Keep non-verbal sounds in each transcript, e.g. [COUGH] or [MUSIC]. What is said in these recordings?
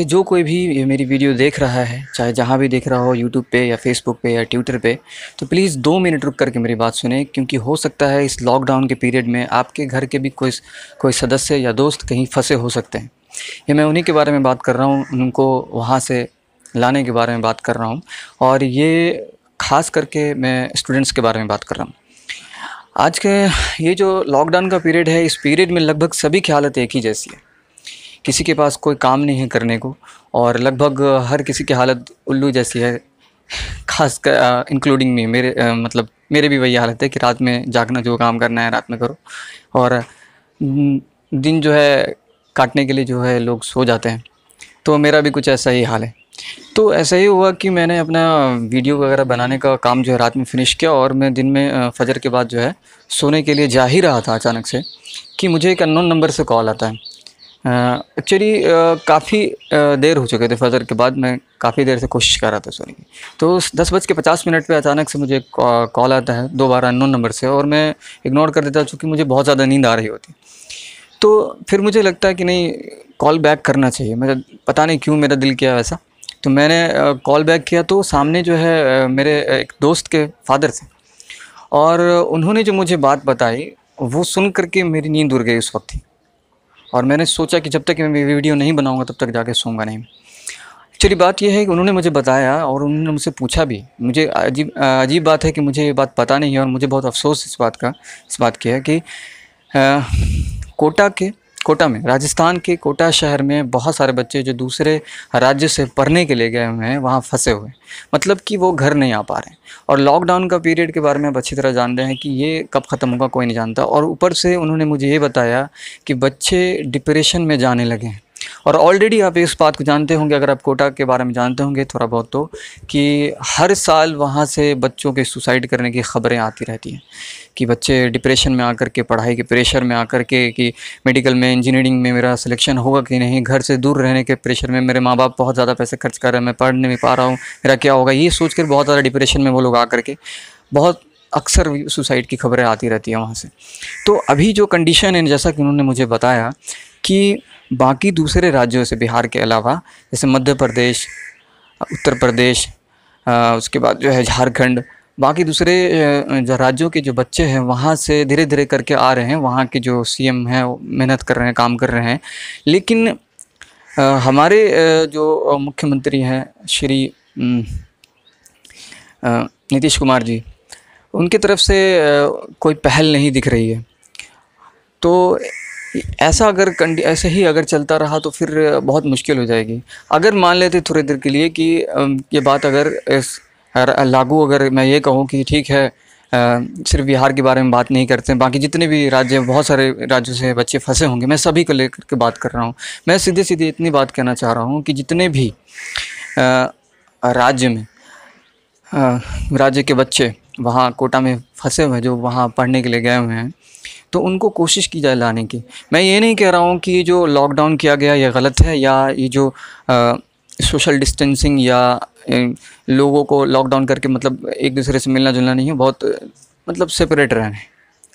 तो जो कोई भी मेरी वीडियो देख रहा है चाहे जहाँ भी देख रहा हो यूट्यूब पे या फेसबुक पे या ट्विटर पे तो प्लीज़ दो मिनट रुक करके मेरी बात सुने क्योंकि हो सकता है इस लॉकडाउन के पीरियड में आपके घर के भी कोई कोई सदस्य या दोस्त कहीं फंसे हो सकते हैं या मैं उन्हीं के बारे में बात कर रहा हूँ उनको वहाँ से लाने के बारे में बात कर रहा हूँ और ये ख़ास करके मैं स्टूडेंट्स के बारे में बात कर रहा हूँ आज के ये जो लॉकडाउन का पीरियड है इस पीरियड में लगभग सभी की हालत एक ही जैसी है किसी के पास कोई काम नहीं है करने को और लगभग हर किसी की हालत उल्लू जैसी है खास कर इंक्लूडिंग मी मेरे आ, मतलब मेरे भी वही हालत है कि रात में जागना जो काम करना है रात में करो और दिन जो है काटने के लिए जो है लोग सो जाते हैं तो मेरा भी कुछ ऐसा ही हाल है तो ऐसा ही हुआ कि मैंने अपना वीडियो वगैरह बनाने का काम जो है रात में फिनिश किया और मैं दिन में फजर के बाद जो है सोने के लिए जा ही रहा था अचानक से कि मुझे एक अननोन नंबर से कॉल आता है एक्चुअली काफ़ी देर हो चुके थे फजर के बाद मैं काफ़ी देर से कोशिश कर रहा था सोने की तो दस बज के पचास मिनट पर अचानक से मुझे कॉल आता है दो बार नंबर से और मैं इग्नोर कर देता चूँकि मुझे बहुत ज़्यादा नींद आ रही होती तो फिर मुझे लगता है कि नहीं कॉल बैक करना चाहिए मैं पता नहीं क्यों मेरा दिल किया वैसा तो मैंने कॉल बैक किया तो सामने जो है मेरे एक दोस्त के फादर थे और उन्होंने जो मुझे बात बताई वो सुन करके मेरी नींद उड़ गई उस वक्त ही और मैंने सोचा कि जब तक मैं वीडियो नहीं बनाऊँगा तब तक जाके सोऊंगा नहीं एक्चुअली बात यह है कि उन्होंने मुझे बताया और उन्होंने मुझसे पूछा भी मुझे अजीब अजीब बात है कि मुझे ये बात पता नहीं है और मुझे बहुत अफसोस इस बात का इस बात की है कि आ, कोटा के कोटा में राजस्थान के कोटा शहर में बहुत सारे बच्चे जो दूसरे राज्य से पढ़ने के लिए गए हुए हैं वहाँ फंसे हुए मतलब कि वो घर नहीं आ पा रहे हैं और लॉकडाउन का पीरियड के बारे में आप अच्छी तरह जान रहे हैं कि ये कब ख़त्म होगा कोई नहीं जानता और ऊपर से उन्होंने मुझे ये बताया कि बच्चे डिप्रेशन में जाने लगे हैं और ऑलरेडी आप इस बात को जानते होंगे अगर आप कोटा के बारे में जानते होंगे थोड़ा बहुत तो कि हर साल वहाँ से बच्चों के सुसाइड करने की ख़बरें आती रहती हैं कि बच्चे डिप्रेशन में आकर के पढ़ाई के प्रेशर में आकर के कि मेडिकल में इंजीनियरिंग में मेरा सिलेक्शन होगा कि नहीं घर से दूर रहने के प्रेशर में मेरे माँ बाप बहुत ज़्यादा पैसे खर्च कर रहे हैं मैं पढ़ नहीं पा रहा हूँ मेरा क्या होगा ये सोच कर बहुत ज़्यादा डिप्रेशन में वो लोग आकर के बहुत अक्सर सुसाइड की खबरें आती रहती हैं वहाँ से तो अभी जो कंडीशन है जैसा कि उन्होंने मुझे बताया कि बाकी दूसरे राज्यों से बिहार के अलावा जैसे मध्य प्रदेश उत्तर प्रदेश उसके बाद जो है झारखंड बाकी दूसरे जो राज्यों के जो बच्चे हैं वहाँ से धीरे धीरे करके आ रहे हैं वहाँ के जो सीएम हैं मेहनत कर रहे हैं काम कर रहे हैं लेकिन हमारे जो मुख्यमंत्री हैं श्री नीतीश कुमार जी उनकी तरफ से कोई पहल नहीं दिख रही है तो ऐसा अगर ऐसे ही अगर चलता रहा तो फिर बहुत मुश्किल हो जाएगी अगर मान लेते थोड़ी देर के लिए कि ये बात अगर इस लागू अगर मैं ये कहूँ कि ठीक है सिर्फ बिहार के बारे में बात नहीं करते हैं बाकी जितने भी राज्य बहुत सारे राज्यों से बच्चे फंसे होंगे मैं सभी को लेकर के बात कर रहा हूँ मैं सीधे सीधे इतनी बात कहना चाह रहा हूँ कि जितने भी राज्य में राज्य के बच्चे वहाँ कोटा में फंसे हुए हैं जो वहाँ पढ़ने के लिए गए हुए हैं तो उनको कोशिश की जाए लाने की मैं ये नहीं कह रहा हूँ कि जो लॉकडाउन किया गया ये गलत है या ये जो सोशल डिस्टेंसिंग या लोगों को लॉकडाउन करके मतलब एक दूसरे से मिलना जुलना नहीं है बहुत मतलब सेपरेट रहना है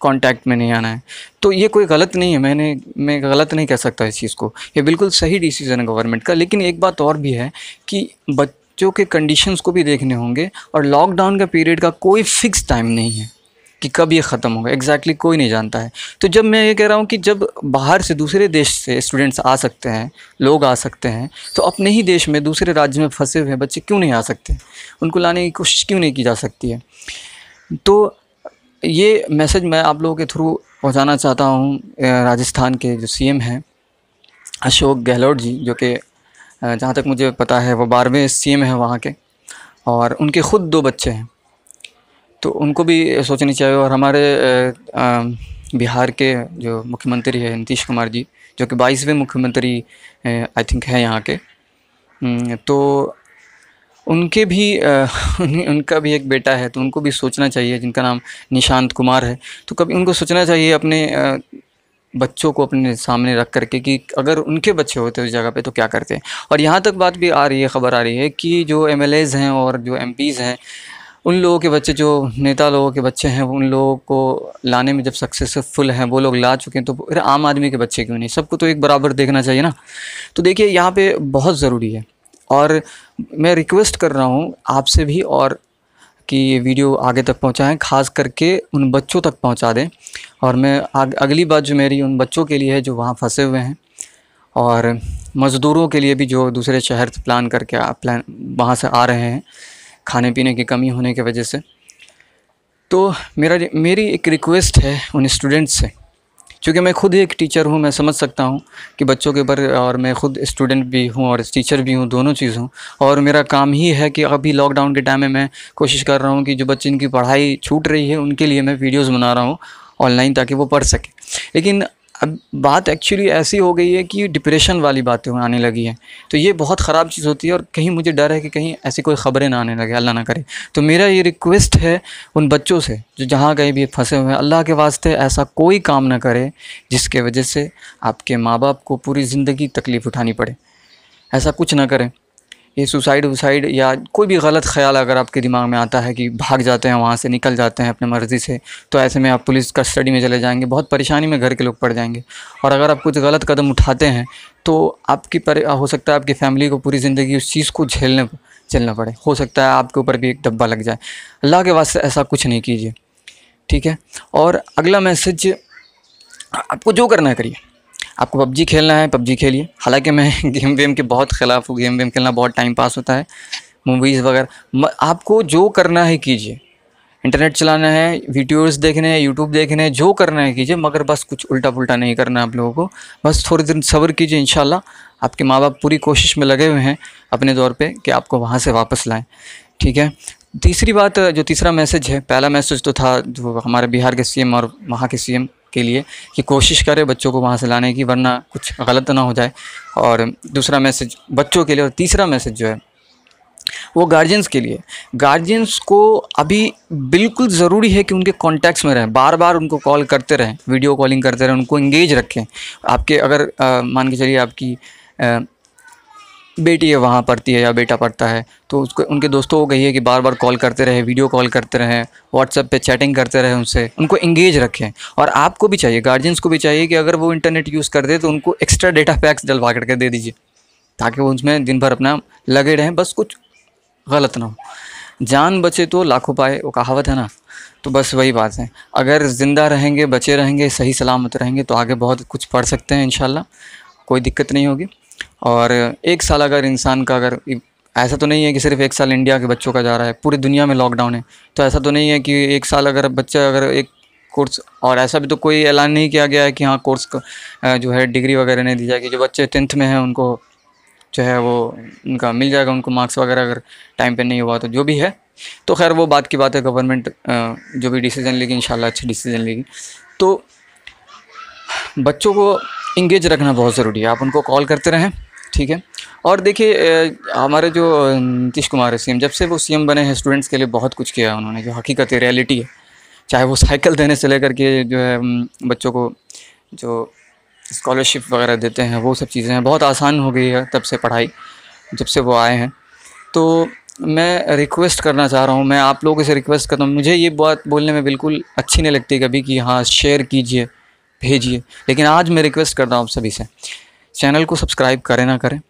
कॉन्टैक्ट में नहीं आना है तो ये कोई गलत नहीं है मैंने मैं गलत नहीं कह सकता इस चीज़ को ये बिल्कुल सही डिसीज़न है गवर्नमेंट का लेकिन एक बात और भी है कि बच्चों के कंडीशंस को भी देखने होंगे और लॉकडाउन का पीरियड का कोई फिक्स टाइम नहीं है कि कब ये ख़त्म होगा एग्जैक्टली exactly कोई नहीं जानता है तो जब मैं ये कह रहा हूँ कि जब बाहर से दूसरे देश से स्टूडेंट्स आ सकते हैं लोग आ सकते हैं तो अपने ही देश में दूसरे राज्य में फंसे हुए बच्चे क्यों नहीं आ सकते उनको लाने की कोशिश क्यों नहीं की जा सकती है तो ये मैसेज मैं आप लोगों के थ्रू पहुँचाना चाहता हूँ राजस्थान के जो सी हैं अशोक गहलोत जी जो कि जहाँ तक मुझे पता है वो बारहवें सी हैं वहाँ के और उनके खुद दो बच्चे हैं तो उनको भी सोचनी चाहिए और हमारे बिहार के जो मुख्यमंत्री है नीतीश कुमार जी जो कि बाईसवें मुख्यमंत्री आई थिंक है यहाँ के तो उनके भी [LAUGHS] उनका भी एक बेटा है तो उनको भी सोचना चाहिए जिनका नाम निशांत कुमार है तो कभी उनको सोचना चाहिए अपने बच्चों को अपने सामने रख करके कि अगर उनके बच्चे होते उस जगह पे तो क्या करते हैं और यहाँ तक बात भी आ रही है ख़बर आ रही है कि जो एम हैं और जो एम हैं उन लोगों के बच्चे जो नेता लोगों के बच्चे हैं उन लोगों को लाने में जब सक्सेसफुल हैं वो लोग ला चुके हैं तो फिर आम आदमी के बच्चे क्यों नहीं सबको तो एक बराबर देखना चाहिए ना तो देखिए यहाँ पे बहुत ज़रूरी है और मैं रिक्वेस्ट कर रहा हूँ आपसे भी और कि ये वीडियो आगे तक पहुँचाएँ ख़ास करके उन बच्चों तक पहुँचा दें और मैं अगली बात जो मेरी उन बच्चों के लिए है जो वहाँ फंसे हुए हैं और मज़दूरों के लिए भी जो दूसरे शहर प्लान करके प्लान वहाँ से आ रहे हैं खाने पीने की कमी होने की वजह से तो मेरा मेरी एक रिक्वेस्ट है उन स्टूडेंट्स से क्योंकि मैं खुद एक टीचर हूँ मैं समझ सकता हूँ कि बच्चों के ऊपर और मैं खुद स्टूडेंट भी हूँ और टीचर भी हूँ दोनों चीज़ हूँ और मेरा काम ही है कि अभी लॉकडाउन के टाइम में मैं कोशिश कर रहा हूँ कि जो बच्चे इनकी पढ़ाई छूट रही है उनके लिए मैं वीडियोज़ बना रहा हूँ ऑनलाइन ताकि वो पढ़ सके लेकिन अब बात एक्चुअली ऐसी हो गई है कि डिप्रेशन वाली बातें आने लगी हैं तो ये बहुत ख़राब चीज़ होती है और कहीं मुझे डर है कि कहीं ऐसी कोई ख़बरें ना आने लगे अल्लाह ना करे तो मेरा ये रिक्वेस्ट है उन बच्चों से जो जहाँ कहीं भी फंसे हुए हैं अल्लाह के वास्ते ऐसा कोई काम ना करे जिसके वजह से आपके माँ बाप को पूरी ज़िंदगी तकलीफ़ उठानी पड़े ऐसा कुछ ना करें ये सुसाइड वसाइड या कोई भी गलत ख्याल अगर आपके दिमाग में आता है कि भाग जाते हैं वहाँ से निकल जाते हैं अपने मर्ज़ी से तो ऐसे में आप पुलिस कस्टडी में चले जाएंगे बहुत परेशानी में घर के लोग पड़ जाएंगे और अगर आप कुछ गलत कदम उठाते हैं तो आपकी पर हो सकता है आपकी फ़ैमिली को पूरी ज़िंदगी उस चीज़ को झेलने झेलना पड़े हो सकता है आपके ऊपर भी एक डब्बा लग जाए अल्लाह के वास्ते ऐसा कुछ नहीं कीजिए ठीक है और अगला मैसेज आपको जो करना है करिए आपको पबजी खेलना है पबजी खेलिए हालांकि मैं [LAUGHS] गेम वेम के बहुत ख़िलाफ़ हूँ गेम वेम खेलना बहुत टाइम पास होता है मूवीज़ वगैरह आपको जो करना है कीजिए इंटरनेट चलाना है वीडियोस देखने हैं यूट्यूब देखने हैं जो करना है कीजिए मगर बस कुछ उल्टा पुल्टा नहीं करना है आप लोगों को बस थोड़ी दिन सब्र कीजिए इन आपके माँ बाप पूरी कोशिश में लगे हुए हैं अपने दौर पर कि आपको वहाँ से वापस लाएँ ठीक है तीसरी बात जो तीसरा मैसेज है पहला मैसेज तो था जो हमारे बिहार के सी और वहाँ के सी के लिए कि कोशिश करें बच्चों को वहाँ से लाने की वरना कुछ गलत ना हो जाए और दूसरा मैसेज बच्चों के लिए और तीसरा मैसेज जो है वो गार्जियंस के लिए गार्जियंस को अभी बिल्कुल ज़रूरी है कि उनके कॉन्टैक्ट्स में रहें बार बार उनको कॉल करते रहें वीडियो कॉलिंग करते रहें उनको इंगेज रखें आपके अगर मान के चलिए आपकी बेटी है वहाँ पढ़ती है या बेटा पढ़ता है तो उसको उनके दोस्तों को कहिए कि बार बार कॉल करते रहे वीडियो कॉल करते रहें व्हाट्सएप पे चैटिंग करते रहें उनसे उनको इंगेज रखें और आपको भी चाहिए गार्जियंस को भी चाहिए कि अगर वो इंटरनेट यूज़ कर दे तो उनको एक्स्ट्रा डेटा पैक्स डलवा करके दे दीजिए ताकि वो उसमें दिन भर अपना लगे रहें बस कुछ गलत ना हो जान बचे तो लाखों पाए वो कहावत है ना तो बस वही बात है अगर ज़िंदा रहेंगे बचे रहेंगे सही सलामत रहेंगे तो आगे बहुत कुछ पढ़ सकते हैं इन कोई दिक्कत नहीं होगी और एक साल अगर इंसान का अगर ऐसा तो नहीं है कि सिर्फ एक साल इंडिया के बच्चों का जा रहा है पूरी दुनिया में लॉकडाउन है तो ऐसा तो नहीं है कि एक साल अगर बच्चा अगर एक कोर्स और ऐसा भी तो कोई ऐलान नहीं किया गया है कि हाँ कोर्स का जो है डिग्री वगैरह नहीं दी जाएगी जो बच्चे टेंथ में हैं उनको जो है वो उनका मिल जाएगा उनको मार्क्स वगैरह अगर टाइम पे नहीं हुआ तो जो भी है तो खैर वो बात की बात है गवर्नमेंट जो भी डिसीज़न लेगी इन अच्छी डिसीज़न लेगी तो बच्चों को इंगेज रखना बहुत ज़रूरी है आप उनको कॉल करते रहें ठीक है और देखिए हमारे जो नीतीश कुमार है सी जब से वो सी बने हैं स्टूडेंट्स के लिए बहुत कुछ किया है उन्होंने जो हकीकत है रियलिटी है चाहे वो साइकिल देने से लेकर के जो है बच्चों को जो स्कॉलरशिप वगैरह देते हैं वो सब चीज़ें हैं बहुत आसान हो गई है तब से पढ़ाई जब से वो आए हैं तो मैं रिक्वेस्ट करना चाह रहा हूँ मैं आप लोगों से रिक्वेस्ट करता हूँ मुझे ये बात बोलने में बिल्कुल अच्छी नहीं लगती कभी कि हाँ शेयर कीजिए भेजिए लेकिन आज मैं रिक्वेस्ट करता हूँ आप सभी से चैनल को सब्सक्राइब करें ना करें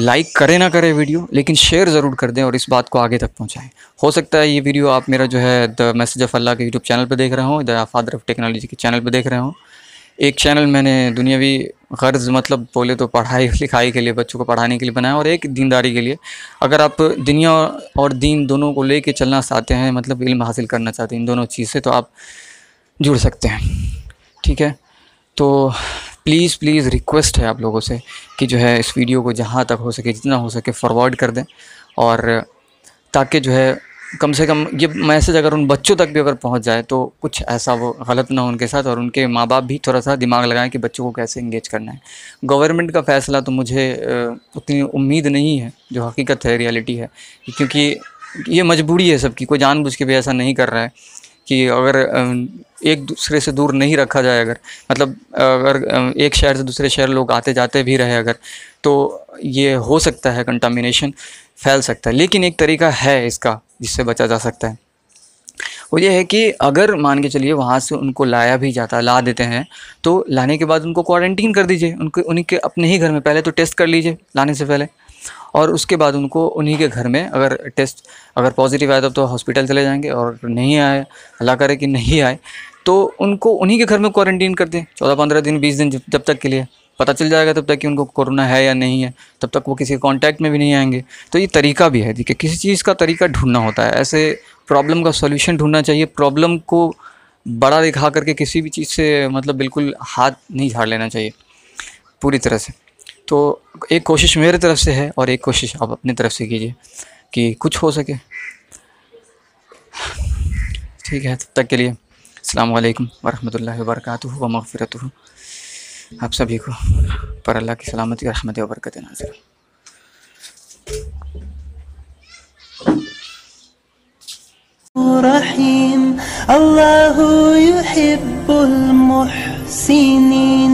लाइक करें ना करें वीडियो लेकिन शेयर ज़रूर कर दें और इस बात को आगे तक पहुंचाएं हो सकता है ये वीडियो आप मेरा जो है द मैसेज ऑफ अल्लाह के यूट्यूब चैनल पर देख रहे हो द फादर ऑफ टेक्नोलॉजी के चैनल पर देख रहे हो एक चैनल मैंने दुनियावी गर्ज मतलब बोले तो पढ़ाई [LAUGHS] लिखाई के लिए बच्चों को पढ़ाने के लिए बनाया और एक दीनदारी के लिए अगर आप दुनिया और दीन दोनों को ले चलना चाहते हैं मतलब इल्म हासिल करना चाहते हैं इन दोनों चीज़ से तो आप जुड़ सकते हैं ठीक है तो प्लीज़ प्लीज़ रिक्वेस्ट है आप लोगों से कि जो है इस वीडियो को जहाँ तक हो सके जितना हो सके फॉरवर्ड कर दें और ताकि जो है कम से कम ये मैसेज अगर उन बच्चों तक भी अगर पहुंच जाए तो कुछ ऐसा वो गलत ना हो उनके साथ और उनके माँ बाप भी थोड़ा सा दिमाग लगाएं कि बच्चों को कैसे इंगेज करना है गवर्नमेंट का फ़ैसला तो मुझे उतनी उम्मीद नहीं है जो हकीकत है रियलिटी है क्योंकि ये मजबूरी है सबकी कोई जानबूझ के भी ऐसा नहीं कर रहा है कि अगर एक दूसरे से दूर नहीं रखा जाए अगर मतलब अगर एक शहर से दूसरे शहर लोग आते जाते भी रहे अगर तो ये हो सकता है कंटामिनेशन फैल सकता है लेकिन एक तरीका है इसका जिससे बचा जा सकता है वो ये है कि अगर मान के चलिए वहाँ से उनको लाया भी जाता ला देते हैं तो लाने के बाद उनको क्वारंटीन कर दीजिए उनके उन्हीं के अपने ही घर में पहले तो टेस्ट कर लीजिए लाने से पहले और उसके बाद उनको उन्हीं के घर में अगर टेस्ट अगर पॉजिटिव आया तब तो हॉस्पिटल चले जाएंगे और नहीं आए अल्लाह करे कि नहीं आए तो उनको उन्हीं के घर में क्वारंटीन कर दें चौदह पंद्रह दिन बीस दिन जब तक के लिए पता चल जाएगा तब तक कि उनको कोरोना है या नहीं है तब तक वो किसी कॉन्टैक्ट में भी नहीं आएंगे तो ये तरीका भी है देखिए किसी चीज़ का तरीका ढूंढना होता है ऐसे प्रॉब्लम का सोल्यूशन ढूंढना चाहिए प्रॉब्लम को बड़ा दिखा करके किसी भी चीज़ से मतलब बिल्कुल हाथ नहीं झाड़ लेना चाहिए पूरी तरह से तो एक कोशिश मेरे तरफ से है और एक कोशिश आप अपने तरफ से कीजिए कि कुछ हो सके ठीक है तब तक के लिए अल्लाम वरहमल वर्क व आप सभी को पर अल्लाह की सलामती और रहमत वबरकत नाजिर رحيم الله يحب المحسنين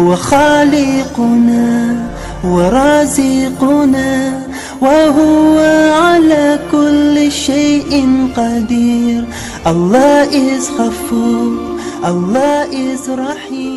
هو خالقنا ورازقنا وهو على كل شيء قدير الله إذ غفور الله إذ رحيم